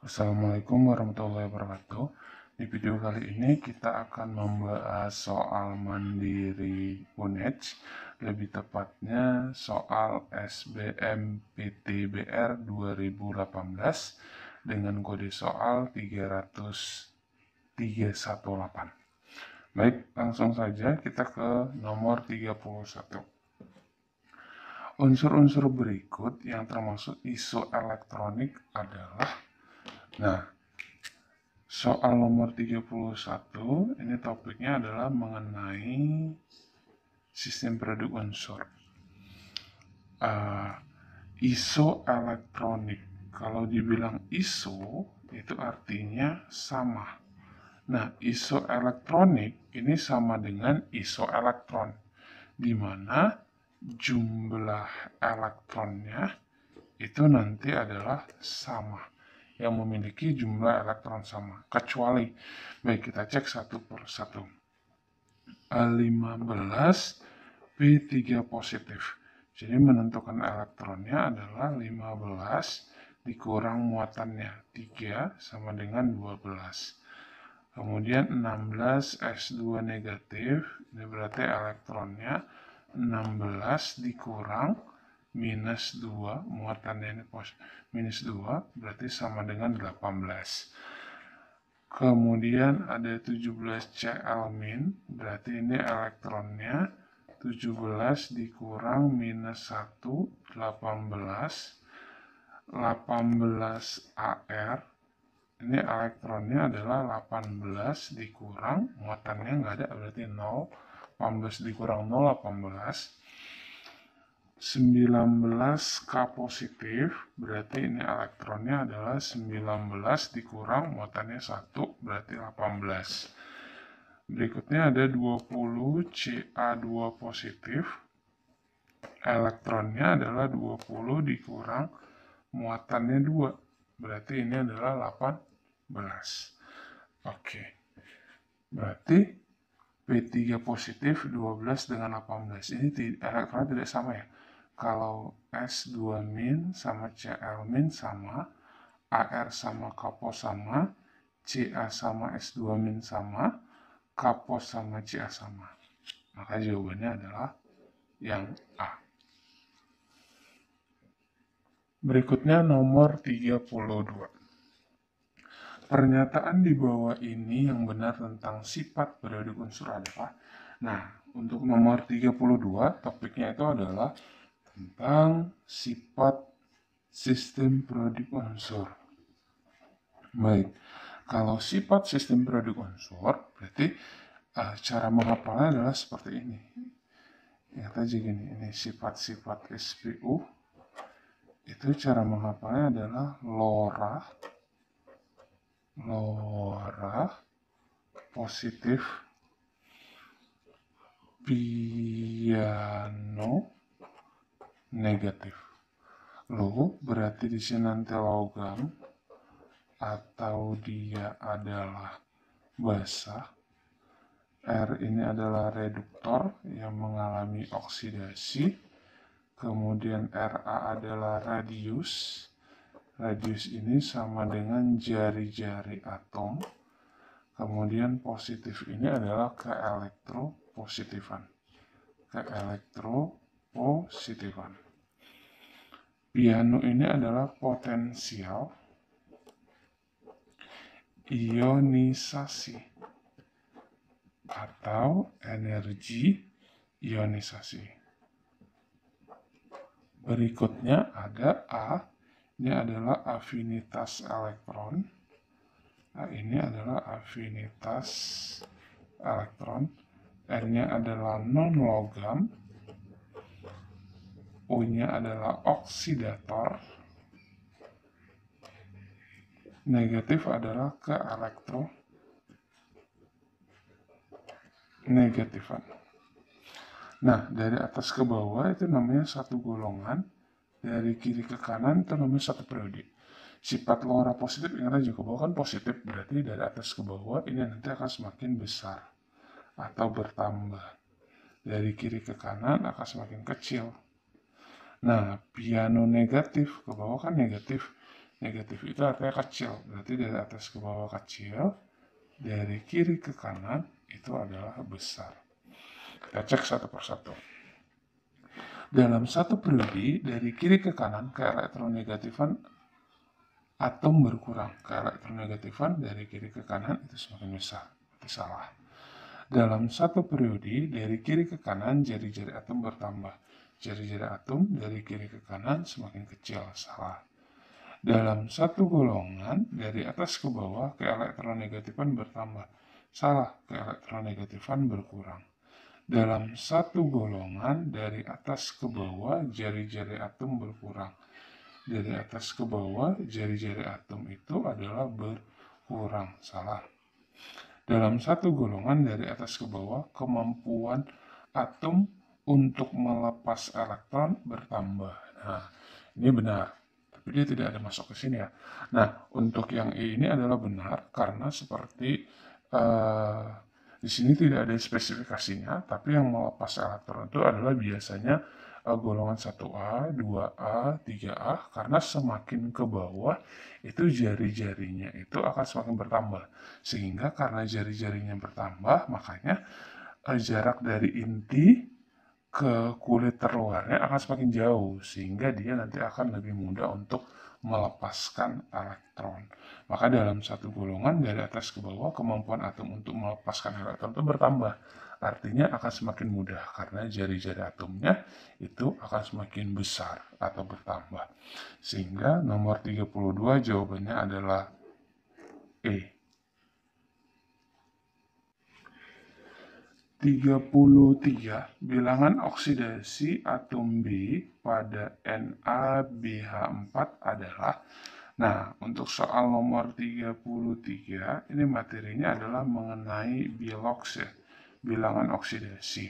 Assalamualaikum warahmatullahi wabarakatuh Di video kali ini kita akan membahas soal mandiri UNEDS Lebih tepatnya soal SBM PTBR 2018 Dengan kode soal 300 318 Baik, langsung saja kita ke nomor 31 Unsur-unsur berikut yang termasuk isu elektronik adalah Nah, soal nomor 31 ini topiknya adalah mengenai sistem produk unsur. Uh, ISO elektronik. Kalau dibilang ISO itu artinya sama. Nah, ISO elektronik ini sama dengan ISO elektron di mana jumlah elektronnya itu nanti adalah sama yang memiliki jumlah elektron sama, kecuali baik kita cek satu per satu. 15 P3 positif. Jadi menentukan elektronnya adalah 15 dikurang muatannya 3 sama dengan 12. Kemudian 16 S2 negatif, ini berarti elektronnya 16 dikurang minus 2, muat ini minus 2, berarti sama dengan 18. Kemudian ada 17 Cl min, berarti ini elektronnya 17 dikurang minus 1, 18. 18 AR, ini elektronnya adalah 18 dikurang, muatannya nggak ada, berarti 0. 18 dikurang 0, 18. 19 K positif, berarti ini elektronnya adalah 19 dikurang muatannya 1, berarti 18. Berikutnya ada 20 Ca2 positif, elektronnya adalah 20 dikurang muatannya 2, berarti ini adalah 18. Oke, berarti P3 positif 12 dengan 18. Ini elektronnya tidak sama ya kalau S2 min sama CL min sama, AR sama kapo sama, CA sama S2 min sama, kapo sama CA sama. Maka jawabannya adalah yang A. Berikutnya nomor 32. Pernyataan di bawah ini yang benar tentang sifat periode unsur alfa. Nah, untuk nomor 32 topiknya itu adalah tentang sifat sistem produk unsur. Baik, kalau sifat sistem produk unsur berarti uh, cara menghafalnya adalah seperti ini. Yang tadi gini, ini sifat-sifat SPU itu cara menghafalnya adalah lora, lora positif piano negatif. Lalu berarti di sini nanti logam atau dia adalah basah. R ini adalah reduktor yang mengalami oksidasi. Kemudian RA adalah radius. Radius ini sama dengan jari-jari atom. Kemudian positif ini adalah keelektropositifan. Keelektro positifan. Oh, Piano ini adalah potensial ionisasi atau energi ionisasi. Berikutnya ada A, ini adalah afinitas elektron. A ini adalah afinitas elektron. N-nya adalah non logam U-nya adalah oksidator. Negatif adalah ke elektro negatifan. Nah, dari atas ke bawah itu namanya satu golongan. Dari kiri ke kanan itu namanya satu periode. Sifat lora positif, yang aja ke bawah kan positif. Berarti dari atas ke bawah ini nanti akan semakin besar atau bertambah. Dari kiri ke kanan akan semakin kecil Nah, piano negatif ke bawah kan negatif. Negatif itu artinya kecil. Berarti dari atas ke bawah kecil, dari kiri ke kanan itu adalah besar. Kita cek satu persatu. Dalam satu periode, dari kiri ke kanan ke negatifan atom berkurang. ke negatifan dari kiri ke kanan itu semakin besar. Itu salah. Dalam satu periode, dari kiri ke kanan jari-jari atom bertambah jari-jari atom dari kiri ke kanan semakin kecil. Salah. Dalam satu golongan, dari atas ke bawah, keelektronegatifan bertambah. Salah, keelektronegatifan berkurang. Dalam satu golongan, dari atas ke bawah, jari-jari atom berkurang. Dari atas ke bawah, jari-jari atom itu adalah berkurang. Salah. Dalam satu golongan, dari atas ke bawah, kemampuan atom untuk melepas elektron bertambah. Nah, ini benar. Tapi dia tidak ada masuk ke sini ya. Nah, untuk yang E ini adalah benar karena seperti uh, di sini tidak ada spesifikasinya, tapi yang melepas elektron itu adalah biasanya uh, golongan 1A, 2A, 3A, karena semakin ke bawah itu jari-jarinya itu akan semakin bertambah. Sehingga karena jari-jarinya bertambah, makanya eh, jarak dari inti ke kulit terluarnya akan semakin jauh sehingga dia nanti akan lebih mudah untuk melepaskan elektron. Maka dalam satu golongan dari atas ke bawah kemampuan atom untuk melepaskan elektron itu bertambah. Artinya akan semakin mudah karena jari-jari atomnya itu akan semakin besar atau bertambah. Sehingga nomor 32 jawabannya adalah E. 33. Bilangan oksidasi atom B pada NaBH4 adalah Nah, untuk soal nomor 33, ini materinya adalah mengenai bilox ya, bilangan oksidasi.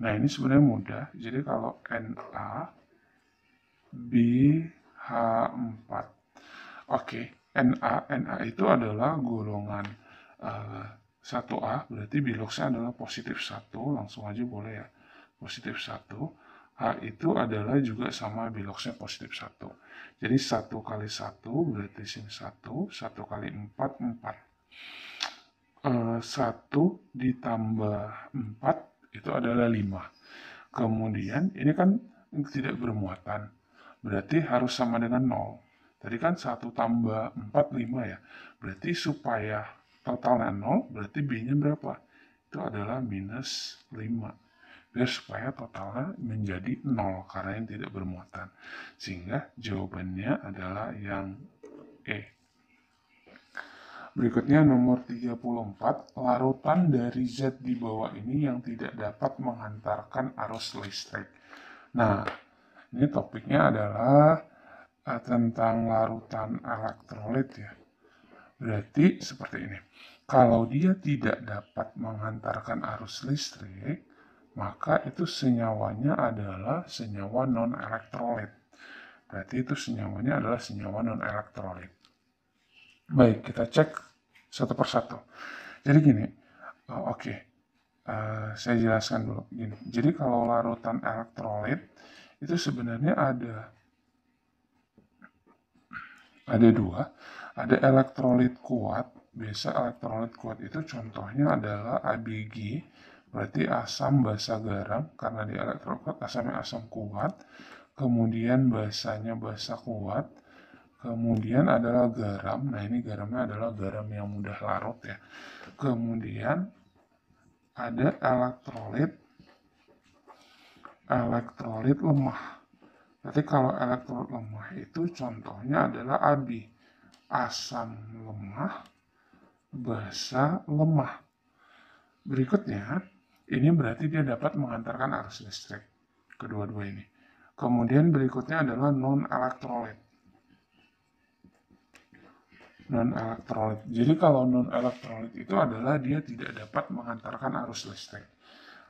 Nah, ini sebenarnya mudah. Jadi kalau Na BH4. Oke, Na, Na itu adalah golongan uh, satu a berarti biloxnya adalah positif satu langsung aja boleh ya positif satu H itu adalah juga sama biloxnya positif satu jadi satu kali satu berarti sini satu satu kali empat empat eh, satu ditambah empat itu adalah lima kemudian ini kan tidak bermuatan berarti harus sama dengan nol tadi kan satu tambah empat lima ya berarti supaya totalnya nano berarti B-nya berapa? Itu adalah minus 5. Biar supaya totalnya menjadi 0 karena yang tidak bermuatan. Sehingga jawabannya adalah yang E. Berikutnya nomor 34, larutan dari z di bawah ini yang tidak dapat menghantarkan arus listrik. Nah, ini topiknya adalah eh, tentang larutan elektrolit ya. Berarti seperti ini. Kalau dia tidak dapat menghantarkan arus listrik, maka itu senyawanya adalah senyawa non-elektrolit. Berarti itu senyawanya adalah senyawa non-elektrolit. Baik, kita cek satu persatu. Jadi gini, oh, oke, okay. uh, eh, saya jelaskan dulu. Gini, jadi kalau larutan elektrolit itu sebenarnya ada ada dua, ada elektrolit kuat. Biasa elektrolit kuat itu contohnya adalah ABG, berarti asam basa garam karena di elektrolit kuat asamnya asam kuat, kemudian basanya basa kuat, kemudian adalah garam. Nah, ini garamnya adalah garam yang mudah larut ya. Kemudian ada elektrolit elektrolit lemah Nanti kalau elektrolit lemah itu contohnya adalah abi Asam lemah, basa lemah. Berikutnya, ini berarti dia dapat mengantarkan arus listrik. Kedua-dua ini. Kemudian berikutnya adalah non-elektrolit. Non-elektrolit. Jadi kalau non-elektrolit itu adalah dia tidak dapat mengantarkan arus listrik.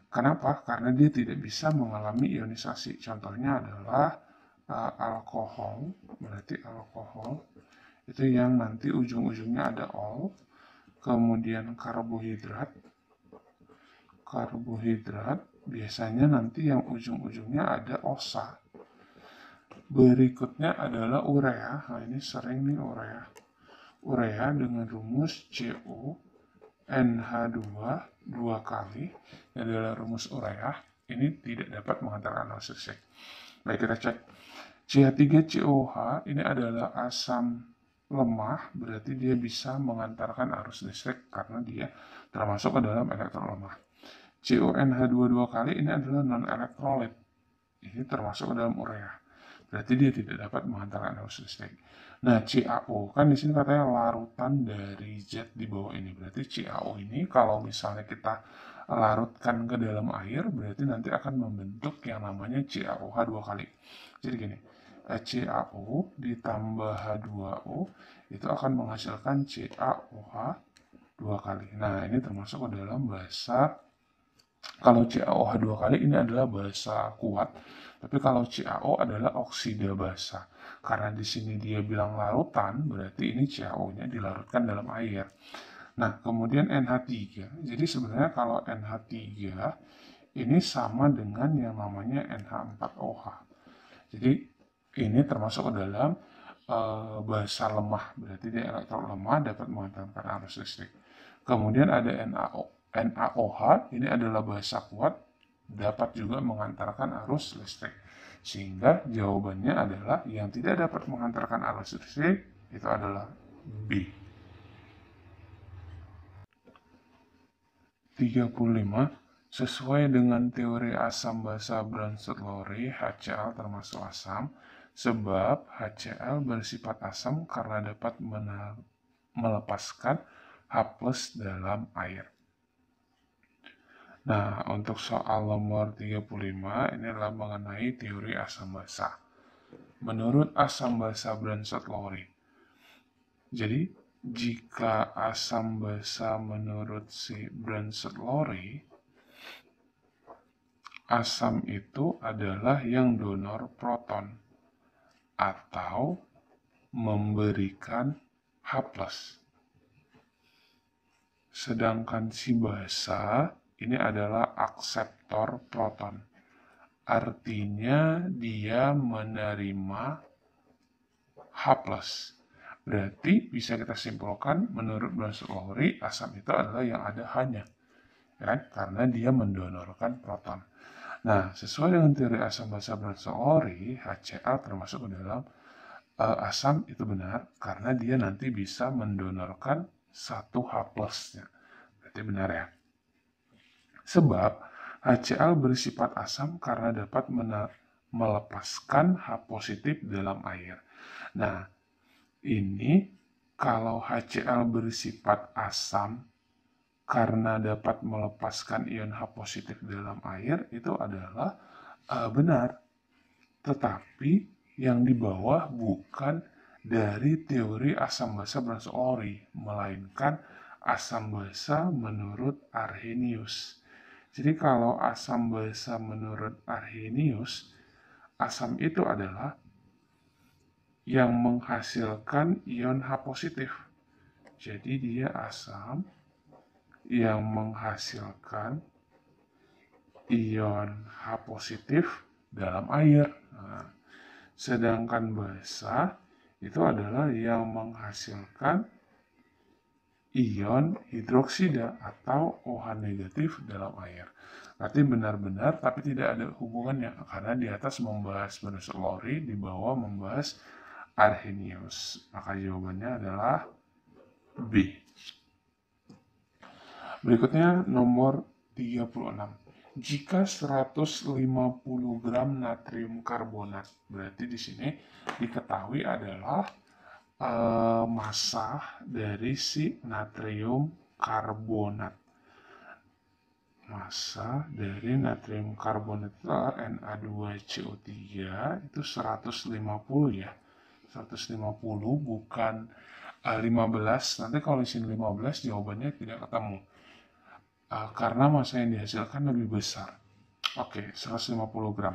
Kenapa? Karena dia tidak bisa mengalami ionisasi. Contohnya adalah uh, alkohol, berarti alkohol itu yang nanti ujung-ujungnya ada ol, kemudian karbohidrat. Karbohidrat biasanya nanti yang ujung-ujungnya ada osa. Berikutnya adalah urea. Nah, ini sering nih urea. Urea dengan rumus CO NH2 dua kali adalah rumus urea ini tidak dapat mengantarkan analisisik. Baik kita cek CH3COH ini adalah asam lemah berarti dia bisa mengantarkan arus listrik karena dia termasuk ke dalam elektron lemah. CONH22 kali ini adalah non elektrolit. Ini termasuk ke dalam urea. Berarti dia tidak dapat menghantarkan arus listrik. Nah, CaO kan di sini katanya larutan dari jet di bawah ini. Berarti CaO ini kalau misalnya kita larutkan ke dalam air, berarti nanti akan membentuk yang namanya CaOH dua kali. Jadi gini, eh, CaO ditambah H2O itu akan menghasilkan CaOH dua kali. Nah, ini termasuk ke dalam bahasa kalau CaOH dua kali ini adalah basa kuat. Tapi kalau CaO adalah oksida basa. Karena di sini dia bilang larutan, berarti ini CaO-nya dilarutkan dalam air. Nah, kemudian NH3. Jadi sebenarnya kalau NH3 ini sama dengan yang namanya NH4OH. Jadi ini termasuk ke dalam e, eh, basa lemah, berarti dia elektron lemah dapat menghantarkan arus listrik. Kemudian ada NaO. NaOH ini adalah bahasa kuat dapat juga mengantarkan arus listrik. Sehingga jawabannya adalah yang tidak dapat mengantarkan arus listrik itu adalah B. 35 sesuai dengan teori asam basa Brandt-Lowry, HCl termasuk asam sebab HCl bersifat asam karena dapat melepaskan H+ dalam air. Nah, untuk soal nomor 35 ini adalah mengenai teori asam basa. Menurut asam basa Bransett Lowry. Jadi, jika asam basa menurut si Bransett Lowry, asam itu adalah yang donor proton atau memberikan H+. Sedangkan si basa ini adalah akseptor proton. Artinya dia menerima H+. Berarti bisa kita simpulkan menurut Blansuk Lowry, asam itu adalah yang ada hanya. Right? Ya kan? Karena dia mendonorkan proton. Nah, sesuai dengan teori asam basa Blansuk Lowry, HCl termasuk ke dalam uh, asam itu benar karena dia nanti bisa mendonorkan satu H+-nya. Berarti benar ya. Sebab HCl bersifat asam karena dapat melepaskan H positif dalam air. Nah, ini kalau HCl bersifat asam karena dapat melepaskan ion H positif dalam air itu adalah uh, benar. Tetapi yang di bawah bukan dari teori asam basa berasal ori, melainkan asam basa menurut Arrhenius. Jadi kalau asam basa menurut Arrhenius, asam itu adalah yang menghasilkan ion H positif. Jadi dia asam yang menghasilkan ion H positif dalam air. Nah, sedangkan basa itu adalah yang menghasilkan ion hidroksida atau OH negatif dalam air. Berarti benar-benar tapi tidak ada hubungannya karena di atas membahas Venus Lori, di bawah membahas Arrhenius. Maka jawabannya adalah B. Berikutnya nomor 36 jika 150 gram natrium karbonat berarti di sini diketahui adalah uh, eh, massa dari si natrium karbonat. Massa dari natrium karbonat itu Na2CO3 itu 150 ya. 150 bukan 15. Eh, Nanti kalau isi 15 jawabannya tidak ketemu. Uh, karena massa yang dihasilkan lebih besar. Oke, okay, 150 gram.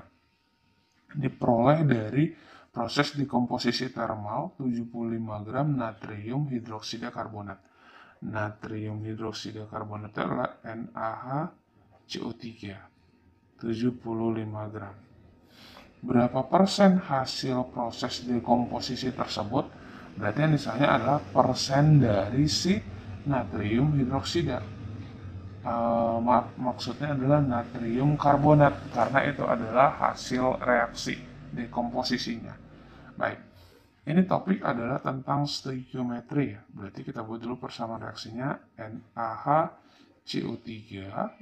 Diperoleh dari proses dekomposisi termal 75 gram natrium hidroksida karbonat. Natrium hidroksida karbonat adalah NaHCO3 75 gram. Berapa persen hasil proses dekomposisi tersebut? Berarti yang misalnya adalah persen dari si natrium hidroksida. E, mak maksudnya adalah natrium karbonat karena itu adalah hasil reaksi dekomposisinya. Baik, ini topik adalah tentang stoichiometri. Ya. Berarti kita buat dulu persamaan reaksinya NaH CO3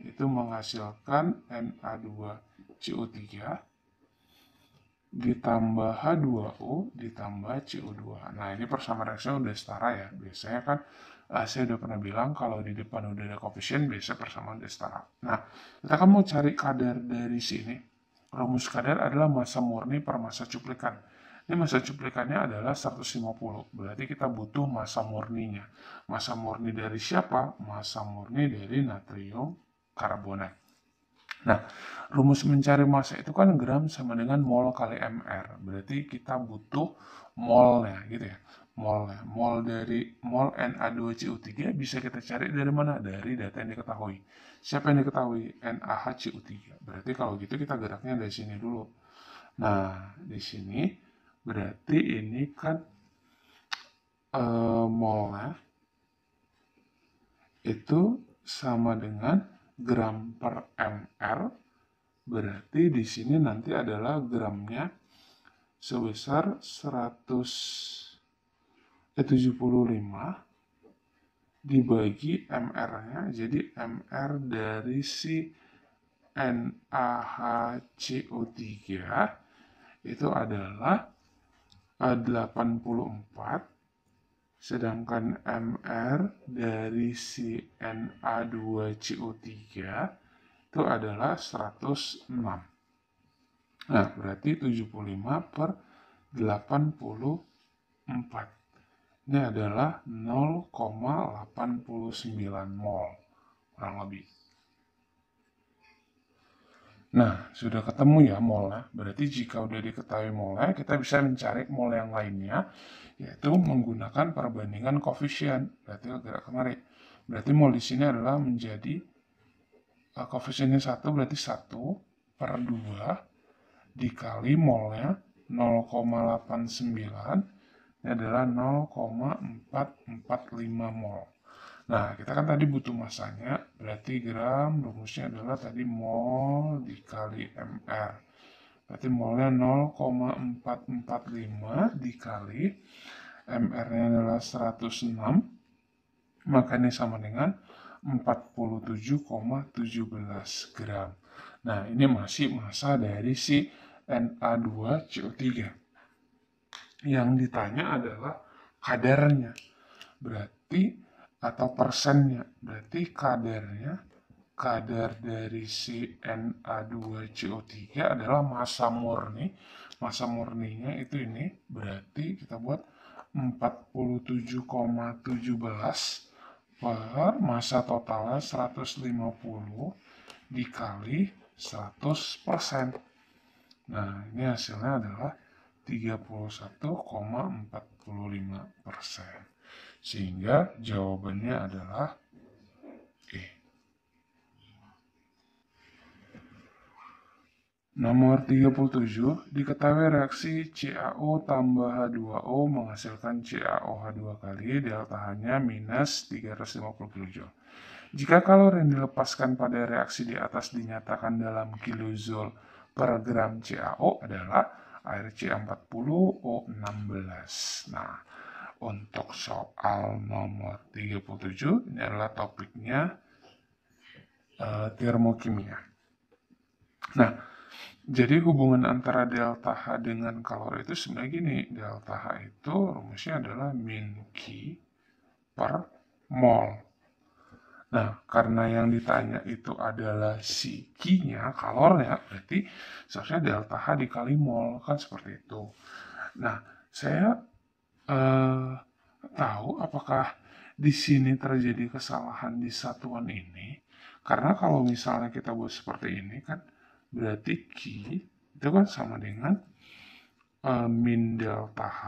itu menghasilkan Na2CO3 ditambah H2O ditambah CO2. Nah, ini persamaan reaksinya udah setara ya. Biasanya kan eh, saya udah pernah bilang kalau di depan udah ada koefisien biasa persamaan udah setara. Nah, kita kan mau cari kadar dari sini. Rumus kadar adalah masa murni per massa cuplikan ini masa cuplikannya adalah 150. Berarti kita butuh masa murninya. masa murni dari siapa? masa murni dari natrium karbonat. Nah, rumus mencari masa itu kan gram sama dengan mol kali mr. Berarti kita butuh molnya gitu ya. Molnya. Mol dari mol Na2CO3 bisa kita cari dari mana? Dari data yang diketahui. Siapa yang diketahui? NaHCO3. Berarti kalau gitu kita geraknya dari sini dulu. Nah, di sini Berarti ini kan e, eh, molar itu sama dengan gram per mR Berarti di sini nanti adalah gramnya sebesar 175 eh, dibagi mr-nya jadi mr dari si NaHCO3 itu adalah 84, sedangkan MR dari si Na2CO3 itu adalah 106. Nah, berarti 75 per 84. Ini adalah 0,89 mol, kurang lebih. Nah, sudah ketemu ya mola. Berarti jika sudah diketahui mola, kita bisa mencari mola yang lainnya, yaitu menggunakan perbandingan koefisien. Berarti gerak kemarin. Berarti mol di sini adalah menjadi uh, koefisiennya satu berarti 1 per 2 dikali molnya 0,89 ini adalah 0,445 mol. Nah, kita kan tadi butuh masanya, berarti gram rumusnya adalah tadi mol dikali MR. Berarti molnya 0,445 dikali MR-nya adalah 106, maka ini sama dengan 47,17 gram. Nah, ini masih masa dari si Na2CO3. Yang ditanya adalah kadarnya. Berarti atau persennya. Berarti kadarnya, kadar dari si Na2CO3 adalah masa murni. masa murninya itu ini, berarti kita buat 47,17 per masa totalnya 150 dikali 100%. Nah, ini hasilnya adalah 31,45 Sehingga jawabannya adalah E. Nomor 37, diketahui reaksi CaO tambah H2O menghasilkan CaOH2 kali delta H-nya minus 350 kJ. Jika kalor yang dilepaskan pada reaksi di atas dinyatakan dalam kilojoule per gram CaO adalah c 40 O16 nah untuk soal nomor 37 ini adalah topiknya uh, termokimia nah jadi hubungan antara delta H dengan kalori itu sebenarnya gini delta H itu rumusnya adalah min Q per mol Nah, karena yang ditanya itu adalah si Q-nya, kalornya, berarti seharusnya delta H dikali mol, kan seperti itu. Nah, saya eh, tahu apakah di sini terjadi kesalahan di satuan ini, karena kalau misalnya kita buat seperti ini kan, berarti Q itu kan sama dengan eh, min delta H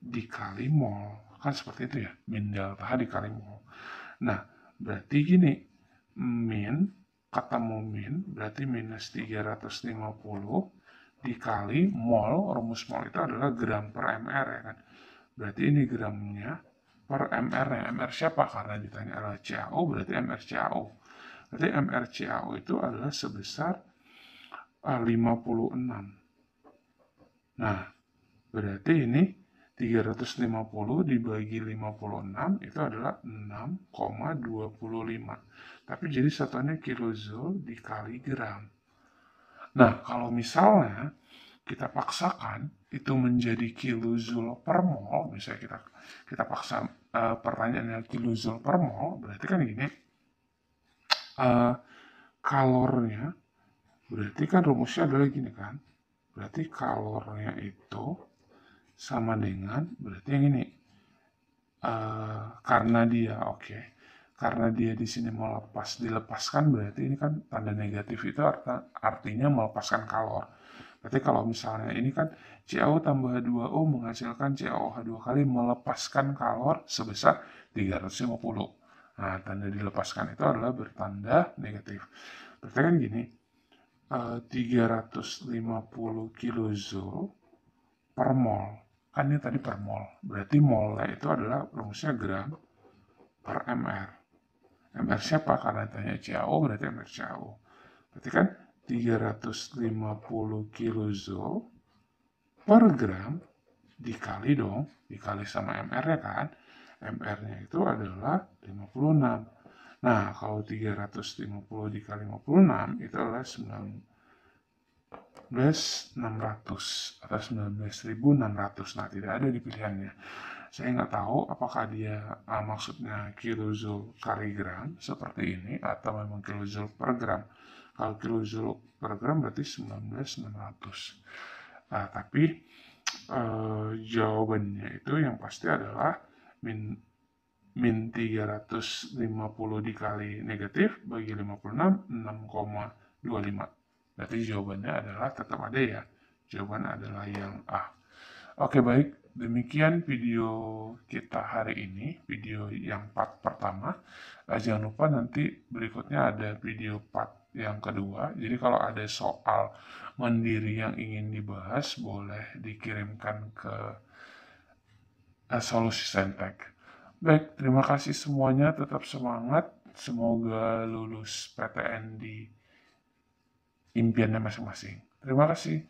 dikali mol, kan seperti itu ya, min delta H dikali mol. Nah, Berarti gini, min ketemu min, berarti minus 350 dikali mol, rumus mol itu adalah gram per mr ya kan. Berarti ini gramnya per mr ya nah, mr siapa? Karena ditanya adalah CaO, berarti mr CaO. Berarti mr CaO itu adalah sebesar 56. Eh, nah, berarti ini 350 dibagi 56 itu adalah 6,25. Tapi jadi satuannya kilojoule dikali gram. Nah, kalau misalnya kita paksakan itu menjadi kilojoule per mol, misalnya kita kita paksa uh, pertanyaannya kilojoule per mol, berarti kan gini, uh, kalornya, berarti kan rumusnya adalah gini kan, berarti kalornya itu sama dengan berarti yang ini uh, karena dia oke okay. karena dia di sini mau lepas dilepaskan berarti ini kan tanda negatif itu arta, artinya melepaskan kalor berarti kalau misalnya ini kan CO tambah 2O menghasilkan COH dua kali melepaskan kalor sebesar 350 nah tanda dilepaskan itu adalah bertanda negatif berarti kan gini uh, 350 kilojoule per mol kan ini tadi per mol berarti molnya itu adalah rumusnya gram per mr mr siapa karena tanya CaO berarti mr CaO berarti kan 350 kJ per gram dikali dong dikali sama mr ya kan mr nya itu adalah 56 nah kalau 350 dikali 56 itu adalah 9 19.600 atau 19.600. Nah, tidak ada di pilihannya. Saya nggak tahu apakah dia ah, maksudnya kilojoule kali gram seperti ini atau memang kilojoule per gram. Kalau kilojoule per gram berarti 19.600. Nah, tapi eh, jawabannya itu yang pasti adalah min min 350 dikali negatif bagi 56 6,25 Berarti jawabannya adalah tetap ada ya. Jawaban adalah yang A. Oke baik, demikian video kita hari ini, video yang part pertama. Nah, jangan lupa nanti berikutnya ada video part yang kedua. Jadi kalau ada soal mandiri yang ingin dibahas, boleh dikirimkan ke eh, Solusi Sentek. Baik, terima kasih semuanya, tetap semangat. Semoga lulus PTN di impiannya masing-masing. Terima kasih.